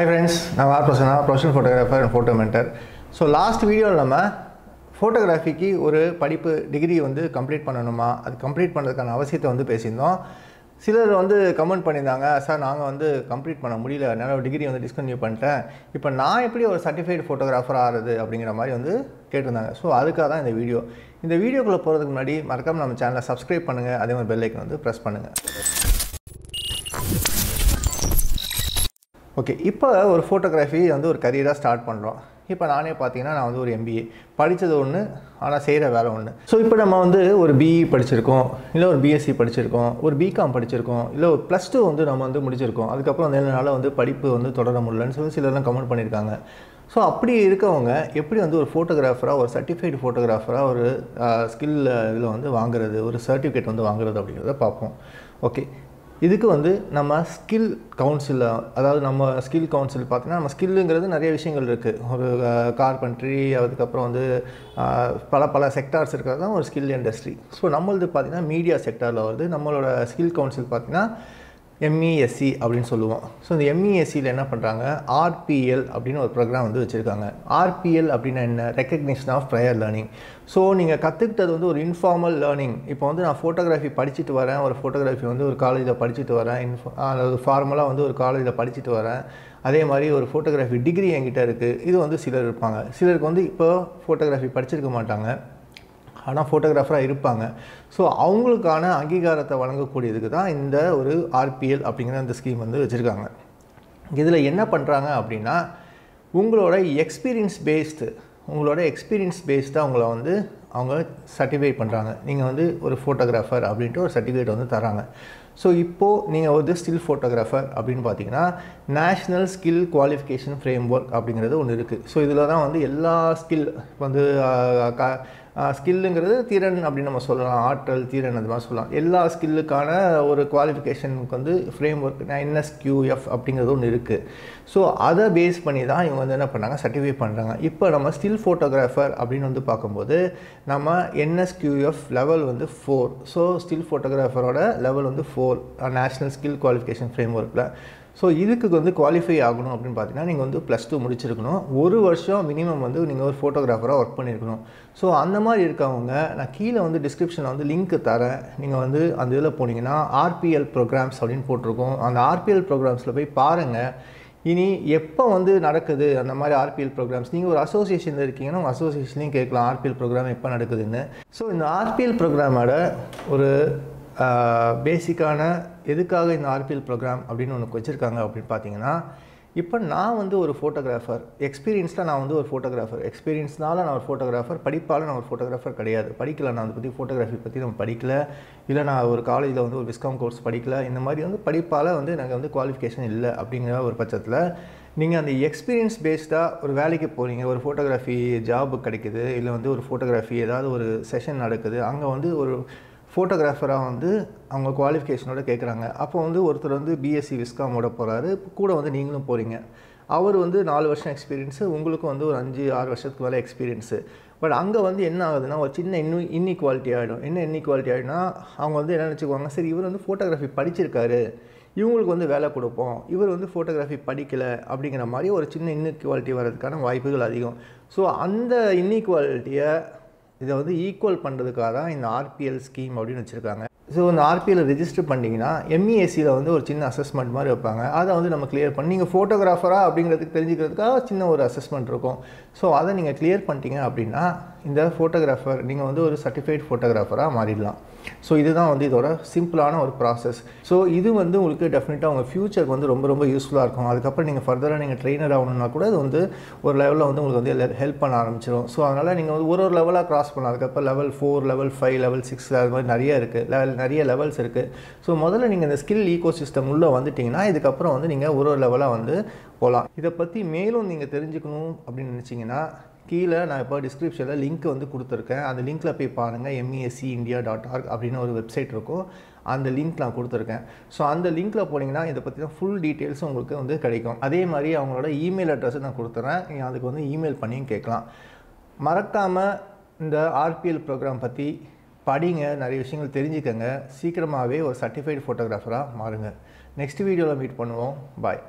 hi friends நான் R Prasanna professional photographer and photo mentor so last வீடியோவில் நம்ம ஃபோட்டோகிராஃபிக்கு ஒரு படிப்பு டிகிரி வந்து கம்ப்ளீட் பண்ணணுமா அது கம்ப்ளீட் பண்ணுறதுக்கான அவசியத்தை வந்து பேசியிருந்தோம் சிலர் வந்து கமெண்ட் பண்ணியிருந்தாங்க சார் நாங்கள் வந்து கம்ப்ளீட் பண்ண முடியல என்னால் டிகிரி வந்து டிஸ்கன்யூ பண்ணிட்டேன் இப்போ நான் எப்படி ஒரு சர்டிஃபைடு ஃபோட்டோகிராஃபர் ஆகிறது அப்படிங்கிற மாதிரி வந்து கேட்டிருந்தாங்க ஸோ அதுக்காக தான் இந்த வீடியோ இந்த வீடியோக்குள்ளே போகிறதுக்கு முன்னாடி மறக்காமல் நம்ம சேனலை சப்ஸ்கிரைப் பண்ணுங்கள் அதே மாதிரி பெல் வந்து ப்ரெஸ் பண்ணுங்கள் ஓகே இப்போ ஒரு ஃபோட்டோகிராஃபி வந்து ஒரு கரியராக ஸ்டார்ட் பண்ணுறோம் இப்போ நானே பார்த்தீங்கன்னா நான் வந்து ஒரு எம்பிஏ படித்தது ஒன்று ஆனால் செய்கிற வேலை ஒன்று ஸோ இப்போ நம்ம வந்து ஒரு பிஇ e படிச்சிருக்கோம் இல்லை ஒரு பிஎஸ்சி படிச்சிருக்கோம் ஒரு பிகாம் படிச்சிருக்கோம் இல்லை ஒரு ப்ளஸ் டூ வந்து நம்ம வந்து முடிச்சிருக்கோம் அதுக்கப்புறம் வந்து என்னால் வந்து படிப்பு வந்து தொடர முடியலன்னு சொல்லி சிலர்லாம் கமெண்ட் பண்ணியிருக்காங்க ஸோ அப்படி இருக்கவங்க எப்படி வந்து ஒரு ஃபோட்டோகிராஃபராக ஒரு சர்டிஃபைடு ஃபோட்டோகிராஃபராக ஒரு ஸ்கில் இதில் வந்து வாங்குறது ஒரு சர்டிஃபிகேட் வந்து வாங்குறது அப்படிங்கிறத பார்ப்போம் ஓகே இதுக்கு வந்து நம்ம ஸ்கில் கவுன்சில் அதாவது நம்ம ஸ்கில் கவுன்சில் பார்த்திங்கன்னா நம்ம ஸ்கில்லுங்கிறது நிறைய விஷயங்கள் இருக்குது ஒரு கார்பன்ட்ரி அதுக்கப்புறம் வந்து பல பல செக்டார்ஸ் இருக்கிறது தான் ஒரு ஸ்கில் இண்டஸ்ட்ரி ஸோ நம்மளது பார்த்திங்கன்னா மீடியா செக்டாரில் வந்து நம்மளோட ஸ்கில் கவுன்சில் பார்த்திங்கன்னா எம்இஎஸ்சி e அப்படின்னு சொல்லுவோம் ஸோ இந்த எம்இஎஸ்சியில் e என்ன பண்ணுறாங்க ஆர்பிஎல் அப்படின்னு ஒரு ப்ரோக்ராம் வந்து வச்சுருக்காங்க ஆர்பிஎல் அப்படின்னா என்ன recognition of prior learning so நீங்கள் கற்றுக்கிட்டது வந்து ஒரு இன்ஃபார்மல் லேர்னிங் இப்போ வந்து நான் ஃபோட்டோகிராஃபி படிச்சுட்டு வரேன் ஒரு ஃபோட்டோகிராஃபி வந்து ஒரு காலேஜில் படிச்சுட்டு வரேன் இன்ஃபா அதாவது ஃபார்மலாக வந்து ஒரு காலேஜில் படிச்சுட்டு வரேன் அதே மாதிரி ஒரு ஃபோட்டோகிராஃபி டிகிரி என்கிட்ட இருக்குது இது வந்து சிலர் இருப்பாங்க சிலருக்கு வந்து இப்போ ஃபோட்டோகிராஃபி படிச்சிருக்க மாட்டாங்க ஆனால் ஃபோட்டோகிராஃபராக இருப்பாங்க ஸோ அவங்களுக்கான அங்கீகாரத்தை வழங்கக்கூடியதுக்கு தான் இந்த ஒரு ஆர்பிஎல் அப்படிங்கிற அந்த ஸ்கீம் வந்து வச்சுருக்காங்க இதில் என்ன பண்ணுறாங்க அப்படின்னா உங்களோட எக்ஸ்பீரியன்ஸ் பேஸ்டு உங்களோட எக்ஸ்பீரியன்ஸ் பேஸ்டாக அவங்கள வந்து அவங்க சர்டிஃபை பண்ணுறாங்க நீங்கள் வந்து ஒரு ஃபோட்டோகிராஃபர் அப்படின்ட்டு ஒரு சர்டிஃபிகேட் வந்து தராங்க ஸோ இப்போது நீங்கள் ஒரு ஸ்டில் ஃபோட்டோகிராஃபர் அப்படின்னு பார்த்தீங்கன்னா national skill qualification framework அப்படிங்கிறது ஒன்று இருக்குது ஸோ இதில் தான் வந்து எல்லா ஸ்கில் வந்து ஸ்கில்லுங்கிறது திறன் அப்படின்னு நம்ம சொல்லலாம் ஆற்றல் திறன் அது மாதிரி சொல்லலாம் எல்லா ஸ்கில்லுக்கான ஒரு குவாலிஃபிகேஷனுக்கு வந்து ஃப்ரேம் ஒர்க் என்எஸ்கியூஎஃப் அப்படிங்கிறது ஒன்று இருக்குது ஸோ அதை பேஸ் பண்ணி தான் இவங்க வந்து என்ன பண்ணாங்க சர்டிஃபை பண்ணுறாங்க இப்போ நம்ம ஸ்டில் ஃபோட்டோகிராஃபர் அப்படின்னு வந்து பார்க்கும்போது நம்ம என்எஸ்கியூஎஃப் லெவல் வந்து ஃபோர் ஸோ ஸ்டில் ஃபோட்டோகிராஃபரோட லெவல் வந்து four four national skill qualification frame ஒர்க்கில் ஸோ இதுக்கு வந்து குவாலிஃபை ஆகணும் அப்படின்னு பார்த்தீங்கன்னா நீங்கள் வந்து ப்ளஸ் டூ முடிச்சிருக்கணும் ஒரு வருஷம் மினிமம் வந்து நீங்கள் ஒரு ஃபோட்டோகிராஃபராக ஒர்க் பண்ணியிருக்கணும் ஸோ அந்த மாதிரி இருக்கவங்க நான் கீழே வந்து டிஸ்கிரிப்ஷனில் வந்து லிங்க்கு தரேன் நீங்கள் வந்து அந்த இதில் போனீங்கன்னா ஆர்பிஎல் ப்ரோக்ராம்ஸ் அப்படின்னு போட்டிருக்கோம் அந்த ஆர்பிஎல் ப்ரோக்ராம்ஸில் போய் பாருங்கள் இனி எப்போ வந்து நடக்குது அந்த மாதிரி ஆர்பிஎல் ப்ரோக்ராம்ஸ் நீங்கள் ஒரு அசோசியேஷனில் இருக்கீங்கன்னா உங்கள் அசோசியேஷன்லேயும் கேட்கலாம் ஆர்பிஎல் ப்ரோக்ராம் எப்போ நடக்குதுன்னு ஸோ இந்த ஆர்பிஎல் ப்ரோக்ராமோட ஒரு பேசிக்கான எதுக்காக இந்த ஆர்பிஎல் ப்ரோக்ராம் அப்படின்னு ஒன்று வச்சுருக்காங்க அப்படின்னு பார்த்தீங்கன்னா இப்போ நான் வந்து ஒரு ஃபோட்டோகிராஃபர் எக்ஸ்பீரியன்ஸில் நான் வந்து ஒரு ஃபோட்டோகிராஃபர் எக்ஸ்பீரியன்ஸ்னால நான் ஒரு ஃபோட்டோகிராஃபர் படிப்பால் நான் ஒரு ஃபோட்டோகிராஃபர் கிடையாது படிக்கல நான் அதை பற்றி ஃபோட்டோகிராஃபி பற்றி நம்ம படிக்கல இல்லை நான் ஒரு காலேஜில் வந்து ஒரு விஸ்காம் கோர்ஸ் படிக்கல இந்த மாதிரி வந்து படிப்பால் வந்து எனக்கு வந்து குவாலிஃபிகேஷன் இல்லை அப்படிங்கிற ஒரு பட்சத்தில் நீங்கள் அந்த எக்ஸ்பீரியன்ஸ் பேஸ்டாக ஒரு வேலைக்கு போகிறீங்க ஒரு ஃபோட்டோகிராஃபி ஜாப் கிடைக்குது இல்லை வந்து ஒரு ஃபோட்டோகிராஃபி ஏதாவது ஒரு செஷன் நடக்குது அங்கே வந்து ஒரு ஃபோட்டோகிராஃபராக வந்து அவங்க குவாலிஃபிகேஷனோட கேட்குறாங்க அப்போ வந்து ஒருத்தர் வந்து பிஎஸ்சி விஸ்காம் ஓட போகிறாரு கூட வந்து நீங்களும் போகிறீங்க அவர் வந்து நாலு வருஷம் எக்ஸ்பீரியன்ஸு உங்களுக்கும் வந்து ஒரு அஞ்சு ஆறு வருஷத்துக்கு மேலே எக்ஸ்பீரியன்ஸு பட் அங்கே வந்து என்ன ஆகுதுன்னா ஒரு சின்ன இன்னும் இன்னிக்வாலிட்டி ஆகிடும் என்ன இன்னிக்வாலிட்டி ஆகிடும்னா அவங்க வந்து என்ன நினச்சிக்குவாங்க சரி இவர் வந்து ஃபோட்டோகிராஃபி படிச்சிருக்காரு இவங்களுக்கு வந்து வேலை கொடுப்போம் இவர் வந்து ஃபோட்டோகிராஃபி படிக்கலை அப்படிங்கிற மாதிரி ஒரு சின்ன இன்னிக்வாலிட்டி வர்றதுக்கான வாய்ப்புகள் அதிகம் ஸோ அந்த இன்னிக்வாலிட்டியை இதை வந்து ஈக்குவல் பண்ணுறதுக்காக தான் இந்த ஆர்பிஎல் ஸ்கீம் அப்படின்னு வச்சுருக்காங்க ஸோ இந்த ஆர்பிஎல் ரெஜிஸ்டர் பண்ணிங்கன்னா எம்இஎஸ்சியில் வந்து ஒரு சின்ன அசஸ்மெண்ட் மாதிரி வைப்பாங்க அதை வந்து நம்ம கிளியர் பண்ணி நீங்கள் ஃபோட்டோகிராஃபராக அப்படிங்கிறதுக்கு தெரிஞ்சுக்கிறதுக்காக சின்ன ஒரு அசஸ்மெண்ட் இருக்கும் ஸோ அதை நீங்கள் கிளியர் பண்ணிட்டீங்க அப்படின்னா இந்த ஃபோட்டோகிராஃபர் நீங்கள் வந்து ஒரு சர்டிஃபைட் ஃபோட்டோகிராஃபராக மாறிடலாம் ஸோ இதுதான் வந்து இதோட சிம்பிளான ஒரு ப்ராசஸ் ஸோ இது வந்து உங்களுக்கு டெஃபினட்டாக உங்கள் ஃப்யூச்சருக்கு வந்து ரொம்ப ரொம்ப யூஸ்ஃபுல்லாக இருக்கும் அதுக்கப்புறம் நீங்கள் ஃபர்தராக நீங்கள் ட்ரெயினர் ஆகணும்னா கூட அது வந்து ஒரு லெவலில் வந்து உங்களுக்கு வந்து ஹெல்ப் பண்ண ஆரம்பிச்சிடும் ஸோ அதனால் நீங்கள் வந்து ஒரு ஒரு லெவலாக க்ராஸ் பண்ணலாம் அதுக்கப்புறம் level four level five level six அது மாதிரி நிறைய இருக்குது லெவல் நிறைய லெவல்ஸ் இருக்குது ஸோ முதல்ல நீங்கள் இந்த ஸ்கில் ஈகோ சிஸ்டம் உள்ளே வந்துட்டிங்கன்னா இதுக்கப்புறம் வந்து நீங்கள் ஒரு ஒரு லெவலாக வந்து போகலாம் இதை பற்றி மேலும் நீங்கள் தெரிஞ்சுக்கணும் அப்படின்னு நினச்சிங்கன்னா கீழே நான் இப்போ டிஸ்கிரிப்ஷனில் லிங்க் வந்து கொடுத்துருக்கேன் அந்த லிங்க்கில் போய் பாருங்கள் எம்இஎஸ்சி இந்தியா டாட் ஆர்க் அப்படின்னு ஒரு வெப்சைட் இருக்கும் அந்த லிங்க் நான் கொடுத்துருக்கேன் ஸோ அந்த லிங்க்கில் போனீங்கன்னா இதை பற்றின ஃபுல் டீட்டெயில்ஸ் உங்களுக்கு வந்து கிடைக்கும் அதே மாதிரி அவங்களோட இமெயில் அட்ரஸை நான் கொடுத்துறேன் அதுக்கு வந்து இமெயில் பண்ணியும் கேட்கலாம் மறக்காமல் இந்த ஆர்பிஎல் ப்ரோக்ராம் பற்றி படிங்க நிறைய விஷயங்கள் தெரிஞ்சுக்கங்க சீக்கிரமாகவே ஒரு சர்டிஃபைடு ஃபோட்டோகிராஃபராக மாறுங்க நெக்ஸ்ட் வீடியோவில் மீட் பண்ணுவோம் பாய்